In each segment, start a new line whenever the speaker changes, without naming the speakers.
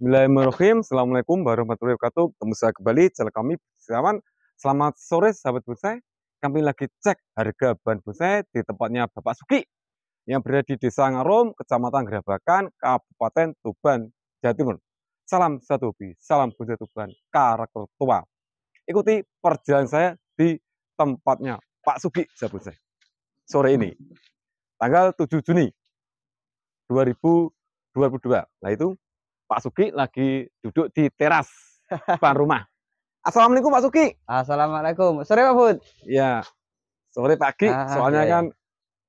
Bismillahirrahmanirrahim. Assalamualaikum warahmatullahi wabarakatuh. Ketemu saya kembali channel kami Selamat sore sahabat bonsai. Kami lagi cek harga bahan bonsai di tempatnya Bapak Suki yang berada di Desa Ngarum, Kecamatan Gerabakan, Kabupaten Tuban, Jawa Timur. Salam satu hobi, salam bonsai Tuban, karakter tua. Ikuti perjalanan saya di tempatnya Pak Suki sahabat bonsai. Sore ini tanggal 7 Juni 2022. Nah itu Pak Suki lagi duduk di teras depan rumah. Assalamualaikum Pak Suki. Assalamualaikum. Sore Pak Bud. Ya. Sore Pak Ki, ah, soalnya iya. kan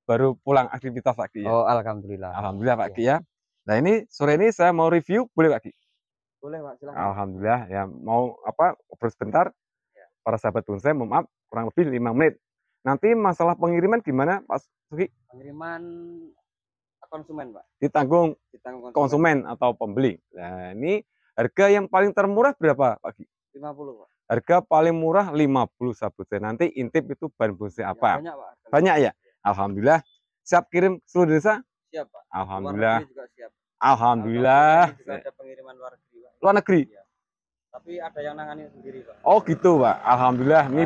baru pulang aktivitas Pak ya. Oh, alhamdulillah. Alhamdulillah Pak Ki iya. ya. Nah, ini sore ini saya mau review, boleh Pak Ki? Boleh Pak, silakan. Alhamdulillah ya, mau apa? Ngobrol sebentar. Ya. Para sahabat pun saya maaf kurang lebih lima menit. Nanti masalah pengiriman gimana Pak Suki? Pengiriman konsumen, Pak. Ditanggung, ditanggung konsumen. konsumen atau pembeli. Nah, ini harga yang paling termurah berapa, Pak? 50, Pak. Harga paling murah 50 sabute. Nanti intip itu bahan bonsai ya, apa? Ya, banyak, Pak. banyak ya? Alhamdulillah. Siap kirim seluruh desa? Siap, Pak. Alhamdulillah. juga siap. Alhamdulillah. Alhamdulillah. Juga ada pengiriman luar negeri, Pak. Luar negeri. Ya. Tapi ada yang nangani sendiri, Pak. Oh, gitu, Pak. Alhamdulillah. Ini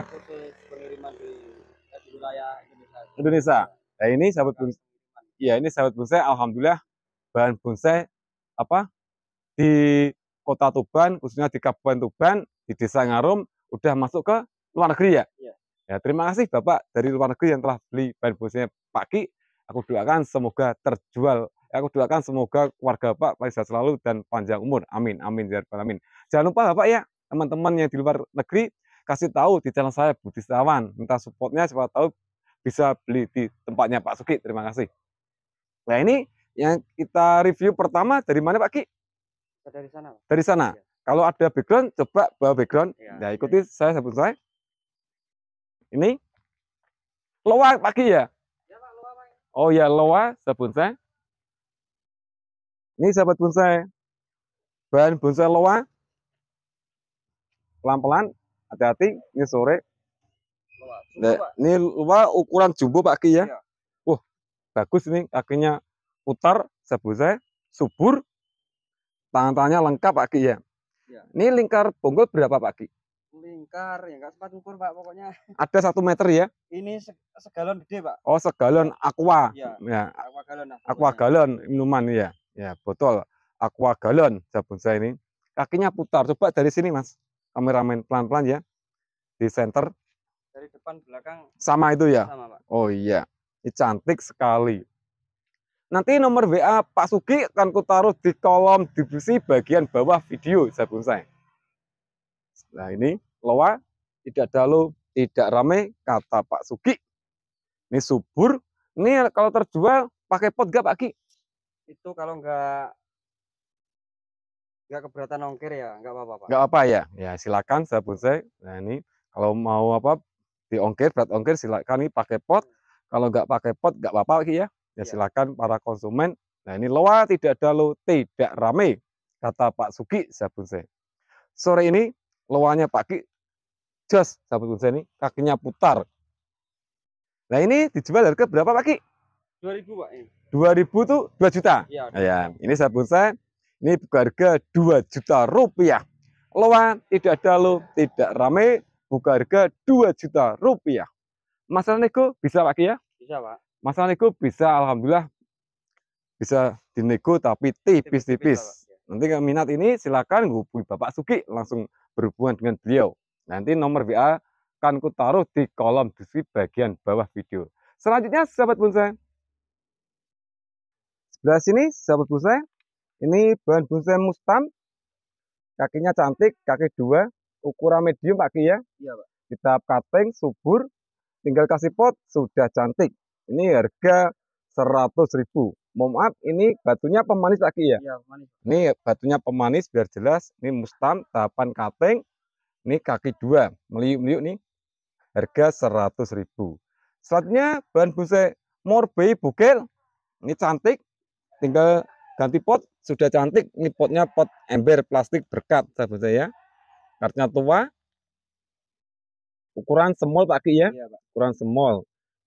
pengiriman di, eh, di wilayah Indonesia. Indonesia. Nah, ini sahabat ya ini sahabat bonsai alhamdulillah bahan bonsai apa di kota Tuban khususnya di Kabupaten Tuban di Desa Ngarum udah masuk ke luar negeri ya. ya. Ya, terima kasih Bapak dari luar negeri yang telah beli bahan bonsai Pak Ki. Aku doakan semoga terjual. Eh, aku doakan semoga keluarga Pak bisa selalu dan panjang umur. Amin, amin, ya amin. Jangan lupa Bapak ya, teman-teman yang di luar negeri kasih tahu di channel saya Budi Setiawan. Minta supportnya siapa tahu bisa beli di tempatnya Pak Suki. Terima kasih. Nah ini yang kita review pertama dari mana Pak Ki? Dari sana. Pak. Dari sana. Ya. Kalau ada background, coba bawa background. Ya, nah ikuti ya. saya sebut saya. Ini loa Pak Ki ya? Iya, oh ya loa sabun saya. Ini sahabat bonsai. Bahan bonsai loa. Pelan-pelan, hati-hati, ini sore. Loa, jumbo, nah, Ini loa ukuran jumbo Pak Ki ya. ya bagus ini kakinya putar sabu saya subur tangan-tangannya lengkap Pak Ki ya. ya. Ini lingkar bonggol berapa Pak Ki? Lingkar ya nggak sempat ukur Pak pokoknya. Ada satu meter ya? Ini segalon gede Pak. Oh segalon aqua. Ya. ya. Aqua galon. Nah, aqua galon minuman ya. Ya botol aqua galon sabun saya ini. Kakinya putar. Coba dari sini Mas. Kameramen pelan-pelan ya. Di center. Dari depan belakang. Sama itu ya? Sama Pak. Oh iya. Ini cantik sekali. Nanti nomor WA Pak Sugi akan kutaruh di kolom deskripsi bagian bawah video saya bonsai. Nah ini loa, tidak dalu, tidak rame, kata Pak Sugi. Ini subur, ini kalau terjual pakai pot gak Pak Ki? Itu kalau nggak nggak keberatan ongkir ya, nggak apa-apa Pak. Nggak apa ya, ya silakan saya bonsai. Nah ini kalau mau apa diongkir, berat ongkir silakan ini pakai pot kalau nggak pakai pot nggak apa-apa lagi ya. Ya iya. silakan para konsumen. Nah ini loa tidak ada lo tidak rame kata Pak Sugi Sabunse. Sore ini loanya Pak Ki jos Sabunse ini kakinya putar. Nah ini dijual harga berapa Pak Ki? 2000 Pak. 2000 tuh 2 juta. Iya. Ya, ini Sabunse ini buka harga 2 juta rupiah. Loa tidak ada lo tidak rame buka harga 2 juta rupiah. Mas nego bisa Pak ya? Bisa Pak. Mas nego bisa, alhamdulillah bisa dinego tapi tipis-tipis. Ya. Nanti kalau minat ini silakan hubungi Bapak Suki langsung berhubungan dengan beliau. Nanti nomor WA akan taruh di kolom deskripsi bagian bawah video. Selanjutnya sahabat bonsai. Sebelah sini sahabat bonsai, ini bahan bonsai mustam. Kakinya cantik, kaki dua, ukuran medium Pak ya. Iya, Pak. Kita cutting subur Tinggal kasih pot, sudah cantik. Ini harga seratus ribu. Mohon maaf, ini batunya pemanis lagi ya? Iya, pemanis. Ini batunya pemanis, biar jelas. Ini mustang tahapan cutting. Ini kaki dua, meliuk-meliuk nih. Harga seratus ribu. Selanjutnya, bahan busa morbei bukel. Ini cantik, tinggal ganti pot, sudah cantik. Ini potnya pot ember plastik berkat, saya saya. Kartunya tua, Ukuran semol Pak Ki ya? Iya, Ukuran semol.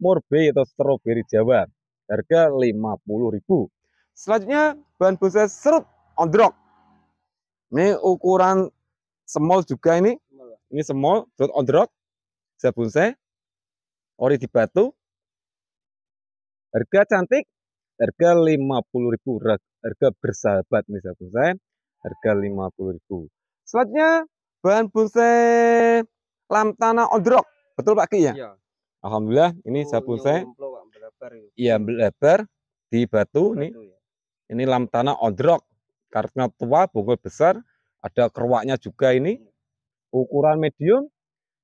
Morbe atau stroberi Jawa. Harga lima puluh ribu Selanjutnya bahan bonsai serut ondrok. Ini ukuran semol juga ini. Ini semol serut ondrok. bonsai Ori di batu. Harga cantik. Harga lima puluh 50.000. Harga bersahabat nih bonsai Harga lima puluh ribu Selanjutnya bahan bonsai lam tanah Odrok. Betul Pak Ki ya? ya. Alhamdulillah ini oh, sapu iya, saya. Ya. Iya, belebar di batu, batu nih. Ya. Ini tanah Odrok. Karena tua, bungkul besar, ada keruaknya juga ini. Iya. Ukuran medium,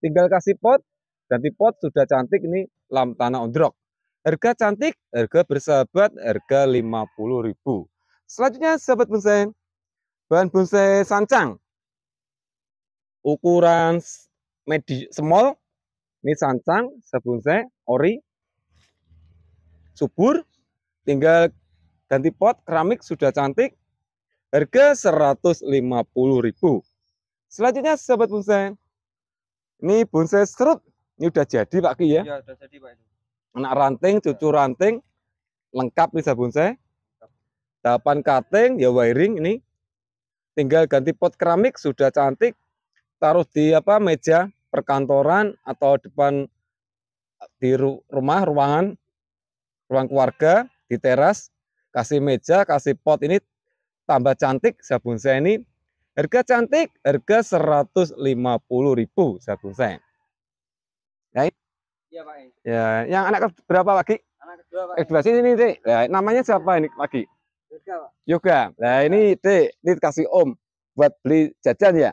tinggal kasih pot, dan di pot sudah cantik ini tanah Odrok. Harga cantik, harga bersahabat, harga ribu. Selanjutnya, sahabat bonsai, bahan bonsai sancang. Ukuran medi small, ini sancang, sebunse ori, subur, tinggal ganti pot, keramik sudah cantik, harga 150.000. Selanjutnya sahabat bonsai, ini bonsai serut, ini udah jadi Pak Ki ya? Iya, udah jadi Pak. Anak ranting, cucu ranting, lengkap nih sahabat bonsai. Tahapan cutting, ya wiring ini, tinggal ganti pot keramik sudah cantik, taruh di apa meja perkantoran atau depan di rumah, ruangan, ruang keluarga, di teras, kasih meja, kasih pot ini tambah cantik sabun saya ini. Harga cantik, harga 150.000 sabun saya. Ya, ya, Pak. E. Ya, yang anak berapa lagi? Anak kedua, Pak. E. Eh, ini, Dek. ya, namanya siapa ini lagi? Yoga, Nah, ini Dek, ini kasih Om buat beli jajan ya.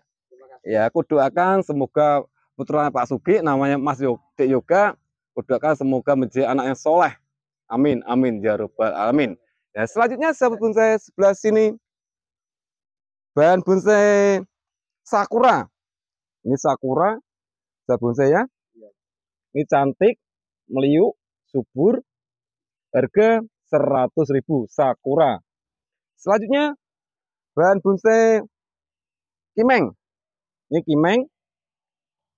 Ya, aku doakan semoga putra Pak Sugi namanya Mas Yoga Yoga doakan semoga menjadi anak yang soleh amin amin ya robbal alamin ya selanjutnya sahabat bonsai sebelah sini bahan bonsai sakura ini sakura sahabat bonsai ya iya. ini cantik meliuk subur harga ribu sakura selanjutnya bahan bonsai kimeng ini kimeng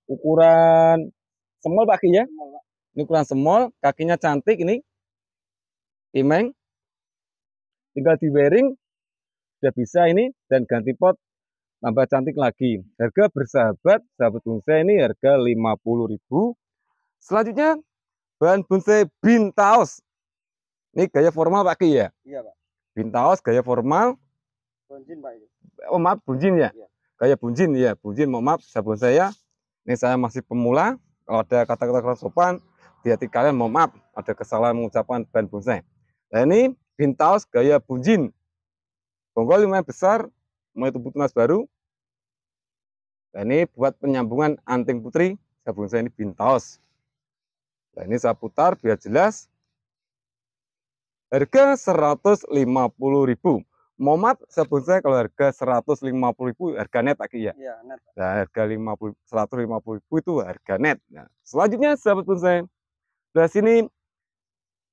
ukuran semol Pak ya. Ini ukuran semol, kakinya cantik ini. Imeng. Tinggal di wearing sudah bisa ini dan ganti pot tambah cantik lagi. Harga bersahabat, sahabat bonsai ini harga lima puluh ribu Selanjutnya, bahan bonsai bintaos Ini gaya formal Pak ya? Iya Pak. Bintaus, gaya formal. Bunjin Pak. Oh maaf, bunjin ya? Iya. Gaya bunjin ya, bunjin. Mohon maaf, sahabat saya ini saya masih pemula kalau ada kata-kata kurang sopan di hati kalian mohon maaf ada kesalahan mengucapkan ban bonsai nah ini bintaus gaya bunjin bonggol lumayan besar mau itu putnas baru nah ini buat penyambungan anting putri saya bonsai ini bintaus nah ini saya putar biar jelas harga 150 ribu Momat sebut saya kalau harga 150 ribu harga net akhirnya. ya. Iya, net. Nah, harga 50 150 ribu itu harga net. Nah, selanjutnya sahabat bonsai. Dari sini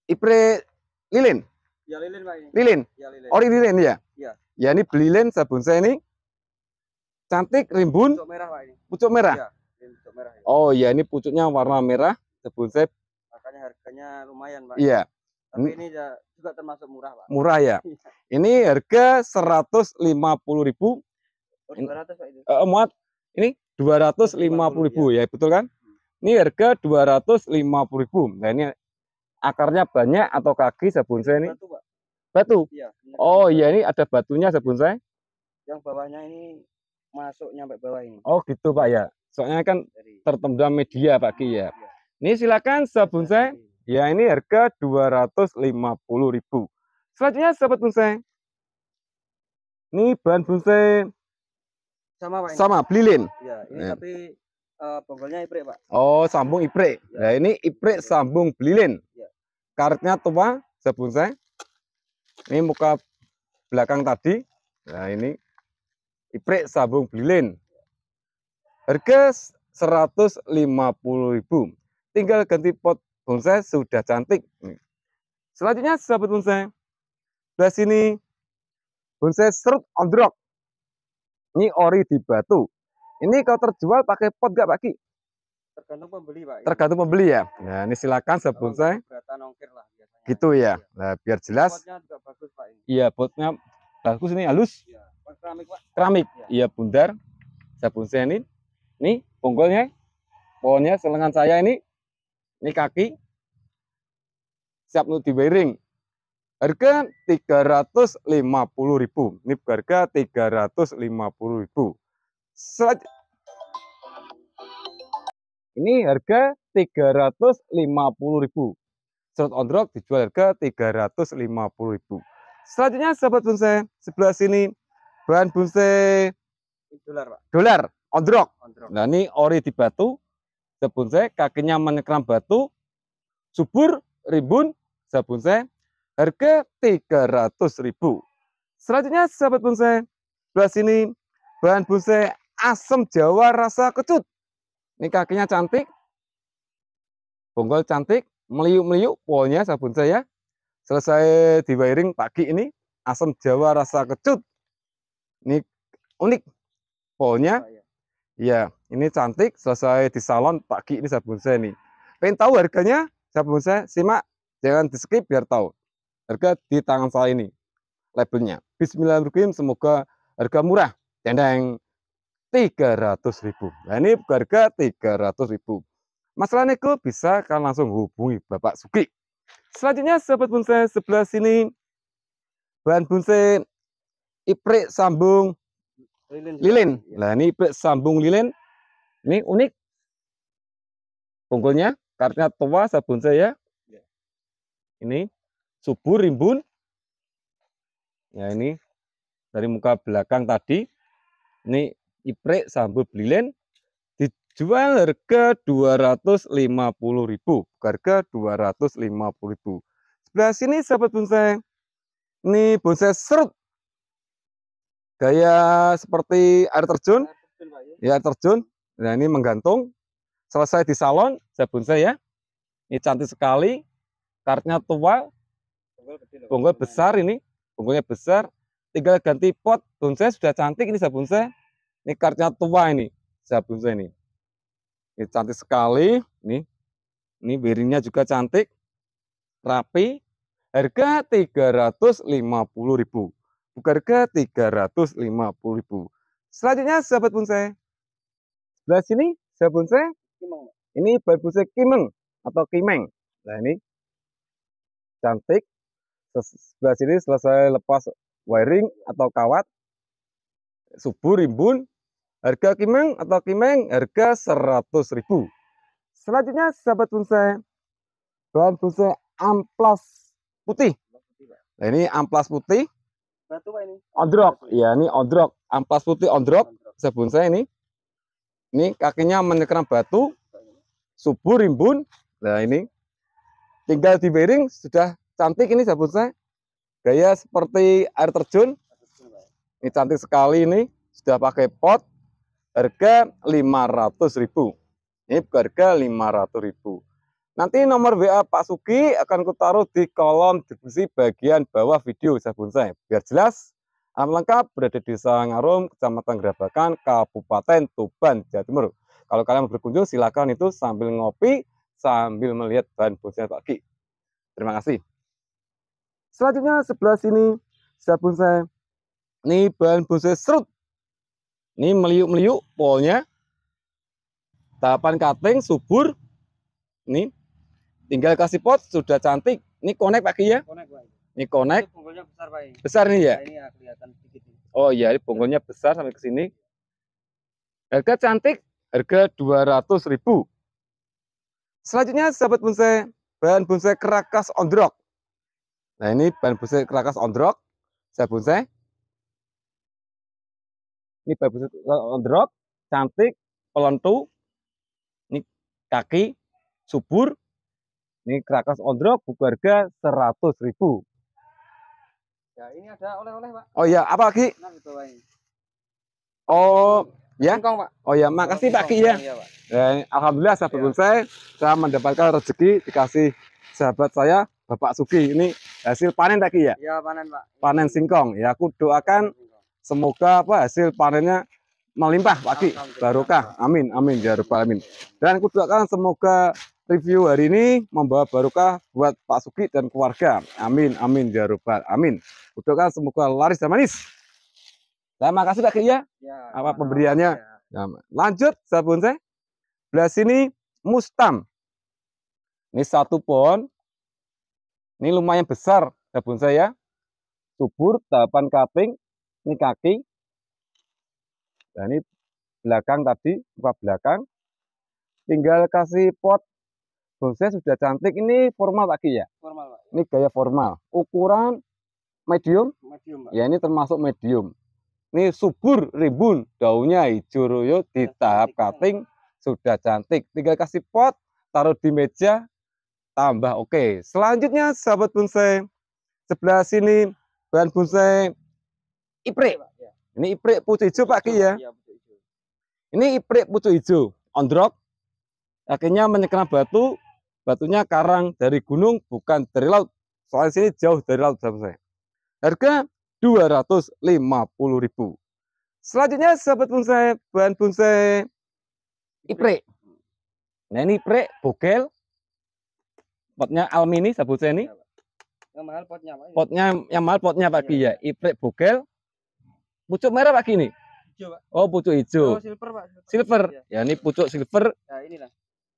Ipre lilin. Ya lilin Pak Lilin. Ya lilin. Ori lilin ya. Iya. Ya ini beli lilin sabun saya ini. Cantik rimbun. Pucuk merah Pak ini. Pucuk merah. Iya, pucuk merah. Ya. Oh iya ini pucuknya warna merah sabun saya. Makanya harganya lumayan Pak. Iya. Tapi hmm. ini ya juga termasuk murah, Pak. Murah ya. Iya. ini harga 150.000. Oh, 200, Pak Ini Uh, muat ini 250.000 ya. ya, betul kan? Hmm. Ini harga dua ratus lima puluh ribu. Nah, ini akarnya banyak atau kaki sabun saya ini? Batu, Pak. Batu. Iya. Oh, iya ini ada batunya sabun saya. Yang bawahnya ini masuk nyampe bawah ini. Oh, gitu, Pak ya. Soalnya kan tertendam media Pak Ki ya. Iya. Ini silakan sabun saya. Ya, ini harga 250.000. Selanjutnya sahabat bonsai. Ini bahan bonsai sama Pak. Sama, blilin. Ya, ini nah. tapi uh, eh, bonggolnya Pak. Oh, sambung iprek. Ya. Nah, ini iprek iya. sambung belilin. Ya. Karetnya tua, sahabat bonsai. Ini muka belakang tadi. Nah, ini iprek sambung belilin. Harga 150.000. Tinggal ganti pot bonsai sudah cantik. Selanjutnya sahabat bonsai, belah sini bonsai serut ondrok. Ini ori di batu. Ini kalau terjual pakai pot gak pakai? Tergantung pembeli Pak. Tergantung pembeli ya. Nah ini silakan sahabat bonsai. lah Gitu ya. Iya. Nah biar jelas. Iya potnya bagus ini halus. Iya, keramik Pak. Keramik. Iya. iya, bundar. Sahabat bonsai ini. ini bonggolnya. Pohonnya selengan saya ini ini kaki siap untuk wearing Harga 350.000. Ini harga 350.000. Sel ini harga 350.000. Slot on drop dijual harga 350.000. Selanjutnya sahabat bonsai, sebelah sini bahan bonsai dolar, Pak. Dolar on drop. On drop. Nah, ini ori di batu, Sabun saya kakinya menyekram batu, subur, rimbun, saya harga 300 ribu. Selanjutnya sahabat bonsai, sebelah sini bahan bonsai asem jawa rasa kecut. Ini kakinya cantik, bonggol cantik, meliuk-meliuk polnya sabun saya. Selesai di wiring pagi ini, asam jawa rasa kecut. Ini unik polnya. Oh, ya, iya. Ini cantik, selesai di salon, pagi ini sabun saya nih. Pengen tahu harganya sabun saya? Simak, jangan di skip biar tahu. Harga di tangan saya ini, labelnya. Bismillahirrahmanirrahim, semoga harga murah. Dendeng, 300 ribu. Nah, ini harga 300 ribu. Masalah nego bisa kan langsung hubungi Bapak Suki. Selanjutnya, sahabat bonsai sebelah sini, bahan bonsai iprik sambung lilin. lilin. Nah, ini iprik sambung lilin ini unik. punggulnya, karena tua sabun saya. Ya. Ini subur rimbun. Ya ini dari muka belakang tadi. Ini iprek sambal belilen dijual harga 250.000, harga ribu. Sebelah sini sahabat bonsai. Ini bonsai serut. Gaya seperti air terjun. Ya. ya, air terjun. Nah ini menggantung. Selesai di salon, saya bonsai ya. Ini cantik sekali. Kartnya tua. Bonggol besar ini. Bonggolnya besar. Tinggal ganti pot bonsai sudah cantik ini saya bonsai. Ini kartnya tua ini. Saya bonsai ini. Ini cantik sekali. Ini ini bearingnya juga cantik. Rapi. Harga 350.000. Bukan harga 350.000. Selanjutnya sahabat bonsai, sebelah sini Babunse Kimeng. Ini Babunse Kimeng atau Kimeng. Nah ini cantik. Sebelah sini selesai lepas wiring atau kawat. subur rimbun. Harga Kimeng atau Kimeng harga seratus ribu. Selanjutnya sahabat bonsai bahan bonsai amplas putih. Nah, ini amplas putih. Batu ini? Ondrok. Ya, ini ondrok. Amplas putih ondrok. Bisa bonsai ini. Ini kakinya menekan batu, subur, rimbun. Nah ini tinggal di bearing sudah cantik ini sabun saya. Gaya seperti air terjun. Ini cantik sekali ini. Sudah pakai pot. Harga 500 ribu. Ini harga 500 ribu. Nanti nomor WA Pak Suki akan kutaruh di kolom deskripsi bagian bawah video sabun saya. Biar jelas, Alam lengkap berada di Desa Ngarum, Kecamatan Gerabakan, Kabupaten Tuban, Jawa Timur. Kalau kalian berkunjung, silakan itu sambil ngopi, sambil melihat bahan bonsai pagi. Terima kasih. Selanjutnya sebelah sini pun saya. Ini bahan bonsai serut. Ini meliuk-meliuk polnya. Tahapan cutting subur. Ini tinggal kasih pot sudah cantik. Ini connect pagi ya. Connect, ini connect. Itu punggulnya besar, Pak. Besar nih ya? Nah, ini ya, kelihatan sedikit. Oh iya, ini punggulnya besar sampai ke sini. Harga cantik, harga ribu. Selanjutnya sahabat bonsai, bahan bonsai kerakas ondrok. Nah, ini bahan bonsai kerakas ondrok. Saya bonsai. Ini bahan bonsai ondrok, cantik, pelentu. Ini kaki subur. Ini kerakas ondrok buku harga 100 ribu. Ya, ini ada oleh-oleh, Pak. Oh iya, apa lagi? Nah, oh, ya. Singkong, Pak. Oh iya, makasih Pak Ki ya. Iya, Dan, ya, alhamdulillah saya beruntung saya, saya mendapatkan rezeki dikasih sahabat saya Bapak Sugi. Ini hasil panen tadi ya? Iya, panen, Pak. Panen singkong. Ya, aku doakan semoga apa hasil panennya melimpah Pak Ki. Barokah. Amin, amin ya rabbal alamin. Dan aku doakan semoga review hari ini membawa barokah buat Pak Suki dan keluarga. Amin, amin ya amin. Udah semoga laris dan manis. Terima kasih Pak Kia. Ya. ya, apa pemberiannya? Ya. ya lanjut sabun saya. Belah sini mustam. Ini satu pohon. Ini lumayan besar sabun saya. Ya. Subur tahapan kaping. Ini kaki. Dan nah, ini belakang tadi, buka belakang tinggal kasih pot bonsai sudah cantik ini formal lagi ya formal Pak. ini gaya formal ukuran medium medium Pak. ya ini termasuk medium ini subur ribun daunnya hijau royo di tahap cutting sudah cantik tinggal kasih pot taruh di meja tambah oke selanjutnya sahabat bonsai sebelah sini bahan bonsai iya, pak. Iya. ini iprek pucuk hijau Pak Ki ya iya, ini iprek pucuk hijau on drop akhirnya menyekena batu batunya karang dari gunung bukan dari laut. Soalnya sini jauh dari laut sahabat saya. Harga 250.000. Selanjutnya sahabat bonsai, bahan bonsai iprek Nah ini iprek bogel. Potnya almini sahabat saya ini. Yang mahal potnya apa? Potnya yang mahal potnya Pak Ki ya. Iya. Ipre bogel. Pucuk merah Pak Ki ini. Oh, pucuk hijau. Oh, silver Pak. Silver. silver. Ya. ya ini pucuk silver. Nah, inilah.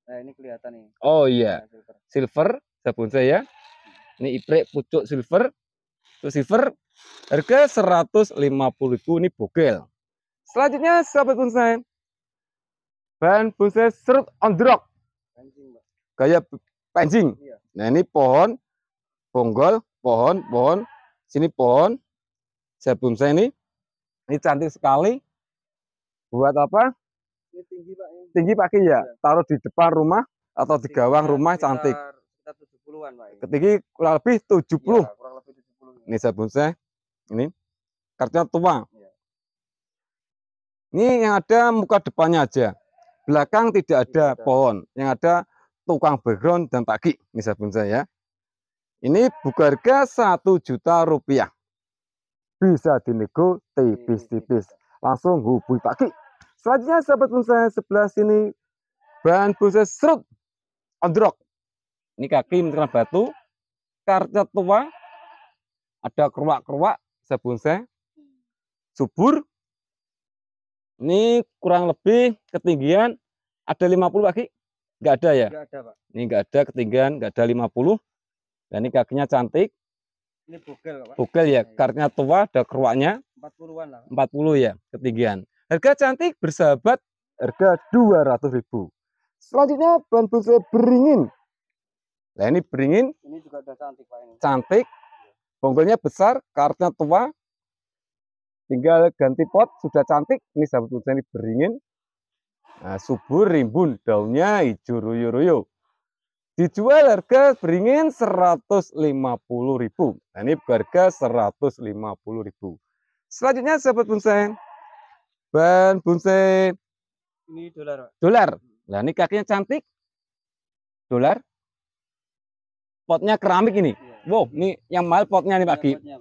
Nah, ini kelihatan nih. Oh iya. Nah, silver. silver, sabun ya Ini iprek pucuk silver. Itu silver harga ribu ini bogel. Selanjutnya sahabat bonsai. Bahan bonsai serut on the rock. Gaya Kayak pancing. Iya. Nah, ini pohon bonggol, pohon, pohon, sini pohon. sahabat bonsai ini ini cantik sekali. Buat apa? tinggi pak. Tinggi pak ya. ya? Iya. Taruh di depan rumah atau di gawang ya, rumah cantik. Sekitar 70-an pak. Ya. Ketinggi kurang lebih 70. Iya, ya, Ini saya bonsai. Ini kartunya tua. Ya. Ini yang ada muka depannya aja. Belakang tidak ada pohon. Yang ada tukang background dan pagi. Ini saya bonsai ya. Ini buka harga 1 juta rupiah. Bisa dinego iya, tipis-tipis. Langsung hubungi pagi Selanjutnya sahabat bonsai sebelah sini bahan bonsai serut ondrok. Ini kaki menerima batu, karca tua, ada keruak-keruak sahabat bonsai, subur. Ini kurang lebih ketinggian ada 50 kaki? Enggak ada ya? Enggak ada, Pak. Ini enggak ada ketinggian, enggak ada 50. Dan ini kakinya cantik. Ini bugel, Pak. Bugel ya, iya, iya. karnya tua, ada keruaknya. 40-an lah. 40 ya ketinggian. Harga cantik bersahabat harga 200.000. Selanjutnya bahan busnya beringin. Nah ini beringin. Ini juga ada cantik Pak ini. Cantik. Bonggolnya besar, karetnya tua. Tinggal ganti pot, sudah cantik. Ini sahabat busnya ini beringin. Nah, subur rimbun, daunnya hijau ruyu ruyu Dijual harga beringin 150.000. Nah, ini harga 150.000. Selanjutnya sahabat bonsai, Ban bonsai ini dolar. Dolar. Nah, ini kakinya cantik. Dolar. Potnya keramik ini. Ya. Wow, ini yang mahal potnya nih Pak iya,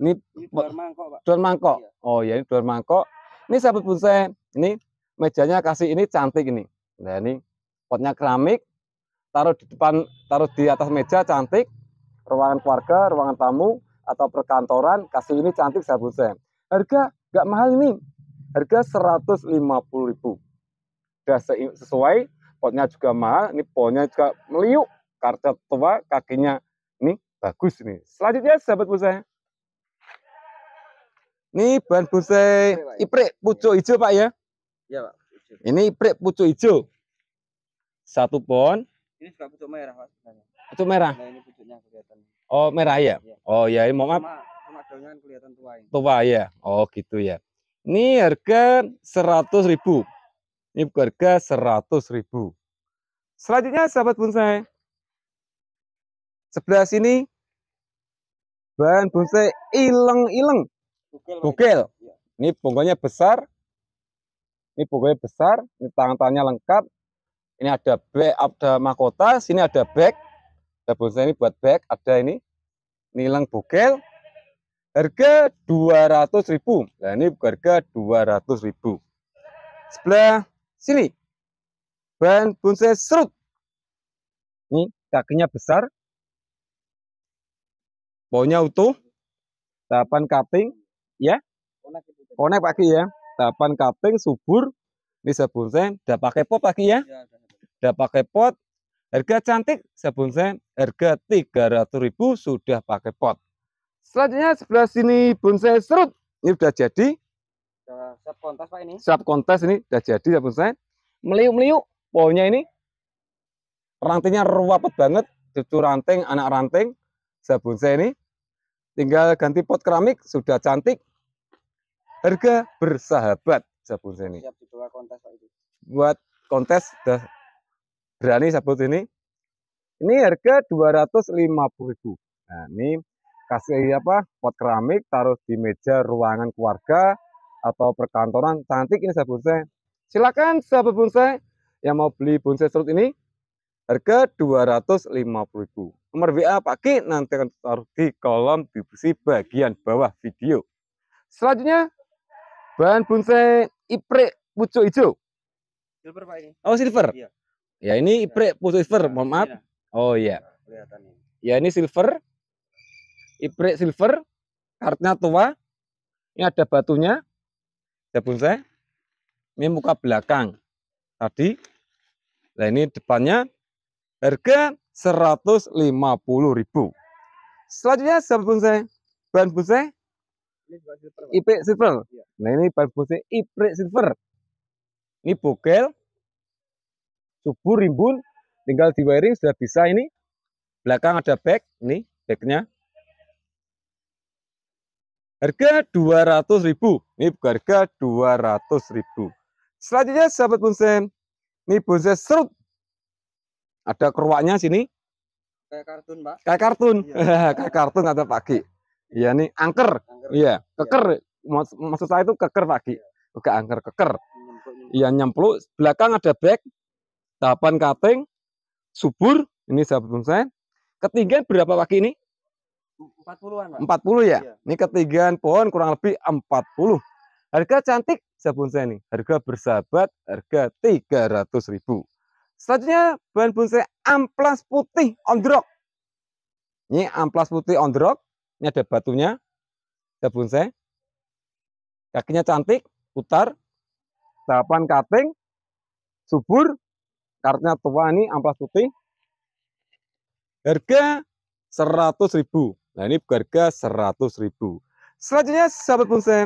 Ini, ini mangkok, Pak. Dolar mangkok. Iya. Oh, ya ini dolar mangkok. Ini sahabat bonsai. Ini mejanya kasih ini cantik ini. Nah, ini potnya keramik. Taruh di depan, taruh di atas meja cantik. Ruangan keluarga, ruangan tamu atau perkantoran kasih ini cantik sahabat bonsai. Harga enggak mahal ini. Harga 150.000. Sudah sesuai, potnya juga mahal, ini pohonnya juga meliuk, karena tua, kakinya ini bagus nih. Selanjutnya sahabat busa. Ini bahan busai iprek pucuk hijau Pak ya. Iya Pak. Ini iprik pucuk hijau. Satu pohon. Ini juga pucuk merah Pak. Pucuk merah. Nah, ini pucuknya kelihatan. Oh, merah ya? ya. Oh, ya, ini ya, mohon maaf. Sama, daunnya kan kelihatan tua. Ini. Tua ya. Oh, gitu ya. Ini harga 100 ribu. Ini harga 100 ribu. Selanjutnya sahabat bonsai. Sebelah sini bahan bonsai ileng-ileng. Bukel. Iya. Ini pokoknya besar. Ini pokoknya besar, ini tangan-tangannya lengkap. Ini ada back, ada mahkota, sini ada back. Ada bonsai ini buat back, ada ini nilang bugel, Harga 200 ribu. Nah, ini harga 200 ribu. Sebelah sini. Ban bonsai serut. Ini kakinya besar. Pohonnya utuh. tapan cutting. Ya. Konek pagi ya. tapan cutting, subur. Ini sabun saya. Udah pakai pot pagi ya. Udah iya, pakai pot. Harga cantik sabun saya. Harga 300 ribu sudah pakai pot. Selanjutnya sebelah sini bonsai serut. Ini sudah jadi. Sudah siap kontes Pak ini. Siap kontes ini sudah jadi ya bonsai. Meliuk-meliuk pohonnya ini. Rantingnya ruwet banget. Cucu ranting, anak ranting. Saya bonsai ini. Tinggal ganti pot keramik. Sudah cantik. Harga bersahabat. Saya bonsai ini. Siap dibawa kontes Pak ini. Buat kontes sudah berani sabut ini. Ini harga 250.000. Nah, ini kasih apa pot keramik taruh di meja ruangan keluarga atau perkantoran cantik ini sahabat bonsai silakan sahabat bonsai yang mau beli bonsai serut ini harga 250.000 nomor WA Pak Ki nanti akan taruh di kolom deskripsi bagian bawah video selanjutnya bahan bonsai iprek pucuk hijau silver Pak ini oh silver iya. ya ini iprek pucuk silver mohon maaf iya. oh iya kelihatan ya ini silver Iprek silver, kartunya tua. Ini ada batunya. ada saya. Ini muka belakang. Tadi. Nah ini depannya. Harga 150.000. Selanjutnya jabun saya. Bahan bonsai. Iprek silver. Iya. Nah ini bahan bonsai Iprek silver. Ini bogel. Subur rimbun. Tinggal di wiring sudah bisa ini. Belakang ada back. Ini backnya Harga 200 ribu. Ini harga 200 ribu. Selanjutnya sahabat bonsai. Ini bonsai serut. Ada keruaknya sini. Kayak kartun, Pak. Kayak kartun. Iya. iya. Kayak kartun atau pagi Iya nih, angker. angker. Iya, iya. keker. Iya. Maksud saya itu keker pagi Ki. Iya. angker, keker. Iya, nyemplung. Belakang ada back tahapan kating, subur. Ini sahabat bonsai. Ketinggian berapa pagi ini? 40-an, Pak. 40 ya? Iya. Ini ketinggian pohon kurang lebih 40. Harga cantik bonsai ini. Harga bersahabat, harga 300 ribu. Selanjutnya, bahan bonsai amplas putih ondrok. Ini amplas putih ondrok. Ini ada batunya. bonsai. Kakinya cantik, putar. Tahapan cutting, subur. karena tua ini amplas putih. Harga 100 ribu Nah ini harga 100 ribu. Selanjutnya sahabat bonsai,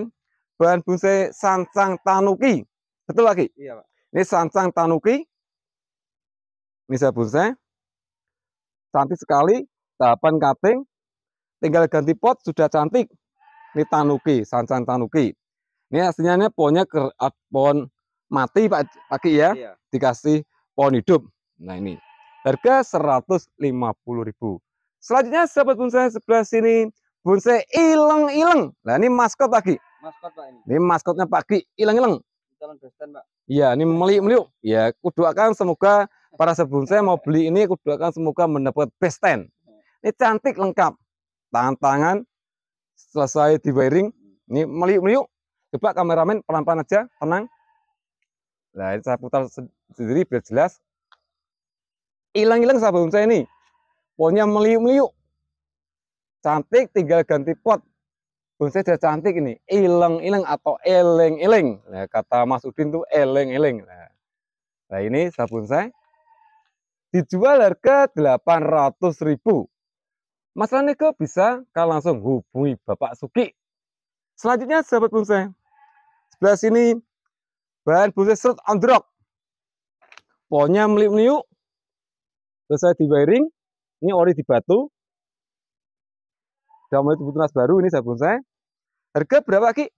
bahan bonsai sancang tanuki. Betul lagi? Iya Pak. Ini sancang tanuki. Ini sahabat bonsai. Cantik sekali, tahapan cutting. Tinggal ganti pot, sudah cantik. Ini tanuki, sancang tanuki. Ini aslinya pohonnya ke, eh, pohon mati Pak Pagi ya. Iya. Dikasih pohon hidup. Nah ini. Harga ribu Selanjutnya sahabat bonsai sebelah sini bonsai ileng-ileng. Nah ini maskot pagi. Maskot pak ini. Ini maskotnya pagi ileng-ileng. Iya ini meliuk meliuk. Ya doakan semoga para sahabat bonsai mau beli ini doakan semoga mendapat best ten. Ini cantik lengkap. Tangan-tangan selesai di wiring. Ini meliuk meliuk. Coba kameramen pelan-pelan aja, tenang. Nah, ini saya putar sendiri biar jelas. Ilang ilang sahabat bonsai ini. Pohonnya meliuk-meliuk. Cantik tinggal ganti pot. Bonsai sudah cantik ini, ileng-ileng atau eleng-eleng. Nah, kata Mas Udin tuh eleng-eleng. Nah, nah ini sabun saya dijual harga 800 ribu. Mas Raneko bisa kan langsung hubungi Bapak Suki. Selanjutnya sahabat bonsai. Sebelah sini bahan bonsai serut on the rock. Pohonnya meliuk-meliuk. Selesai di wiring. Ini ori di batu. Sudah mulai tumbuh tunas baru ini sabun saya. Harga berapa Ki?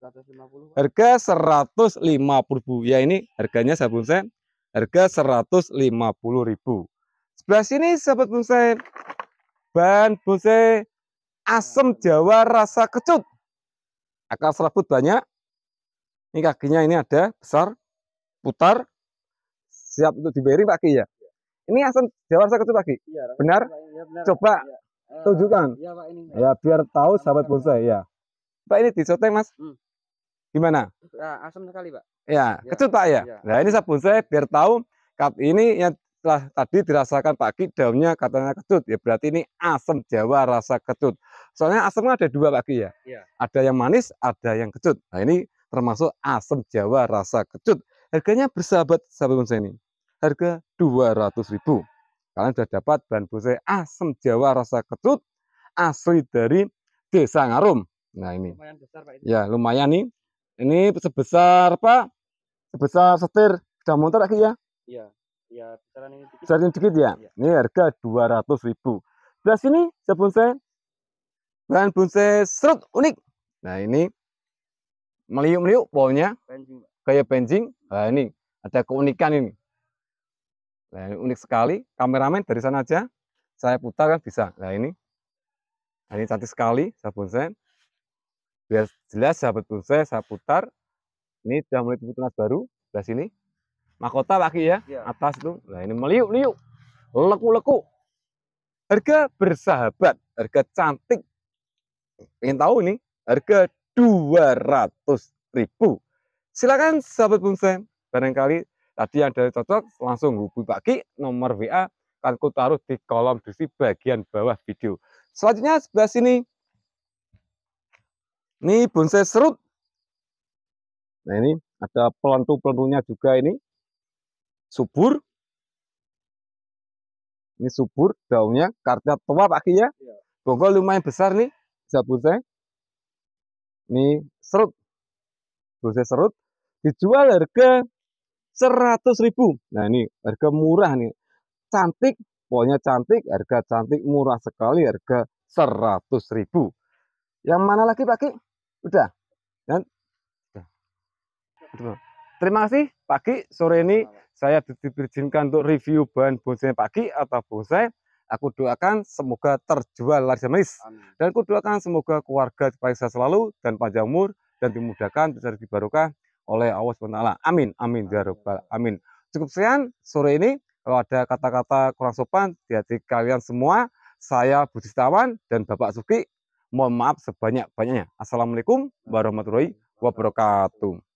150. Harga 150 ribu. Ya ini harganya sabun saya. Harga 150 ribu. Sebelah sini sahabat bonsai. Bahan bonsai asem Jawa rasa kecut. Akar serabut banyak. Ini kakinya ini ada besar, putar, siap untuk diberi Pak ya ini asam saya kecil iya, lagi iya, benar? Ya, benar coba ya. Uh, tunjukkan ya, pak, ini, ya biar tahu sahabat bonsai ya pak ini di soteng mas hmm. gimana ya, asam sekali pak ya, ya. kecut pak ya. ya nah ini sahabat bonsai biar tahu kap ini yang telah tadi dirasakan pagi daunnya katanya kecut ya berarti ini asam jawa rasa kecut soalnya asamnya ada dua pagi ya. ya ada yang manis ada yang kecut nah ini termasuk asam jawa rasa kecut harganya bersahabat sahabat bonsai ini harga 200.000. Kalian sudah dapat bahan bonsai asem Jawa rasa kecut asli dari Desa Ngarum. Nah, ini. Lumayan besar, Pak. Ya, lumayan nih. Ini sebesar apa? sebesar setir sudah motor lagi ya? Iya. Ya, besaran ini dikit. Besaran ini dikit ya. ya. Ini harga 200.000. Sebelah sini saya bonsai. Bahan bonsai serut unik. Nah, ini meliuk-meliuk pohonnya. Kayak penjing. Nah, ini ada keunikan ini. Nah, ini unik sekali. Kameramen dari sana aja saya putar kan bisa. Nah, ini. Nah, ini cantik sekali sabun sen. Biar jelas sahabat bonsai saya putar. Ini sudah mulai tumbuh tunas baru belah sini. Mahkota lagi ya, iya. atas tuh. Nah, ini meliuk-liuk. Leku-leku. Harga bersahabat, harga cantik. Ingin tahu ini? harga ratus ribu. Silakan sahabat bonsai barangkali Tadi yang dari cocok langsung hubungi Pak Ki nomor WA akan ku taruh di kolom deskripsi bagian bawah video. Selanjutnya sebelah sini. Ini bonsai serut. Nah ini ada pelentu-pelentunya juga ini. Subur. Ini subur daunnya. Karena tua Pak Ki ya. Iya. Bonggol lumayan besar nih. Bisa bonsai. Ini serut. Bonsai serut. Dijual harga seratus ribu. Nah ini harga murah nih, cantik, pokoknya cantik, harga cantik murah sekali, harga seratus ribu. Yang mana lagi Pak Ki? Udah. Dan Terima kasih Pak Sore ini saya diizinkan untuk review bahan bonsai Pak atau bonsai. Aku doakan semoga terjual laris manis. Dan aku doakan semoga keluarga baik selalu dan panjang umur dan dimudahkan bisa dibarukan oleh Allah SWT. Amin, amin, ya amin. Cukup sekian sore ini. Kalau ada kata-kata kurang sopan di kalian semua, saya Budi Setawan dan Bapak Suki, mohon maaf sebanyak-banyaknya. Assalamualaikum warahmatullahi wabarakatuh.